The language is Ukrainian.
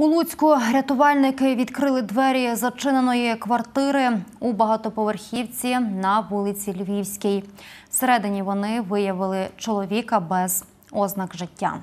У Луцьку рятувальники відкрили двері зачиненої квартири у багатоповерхівці на вулиці Львівській. Всередині вони виявили чоловіка без ознак життя.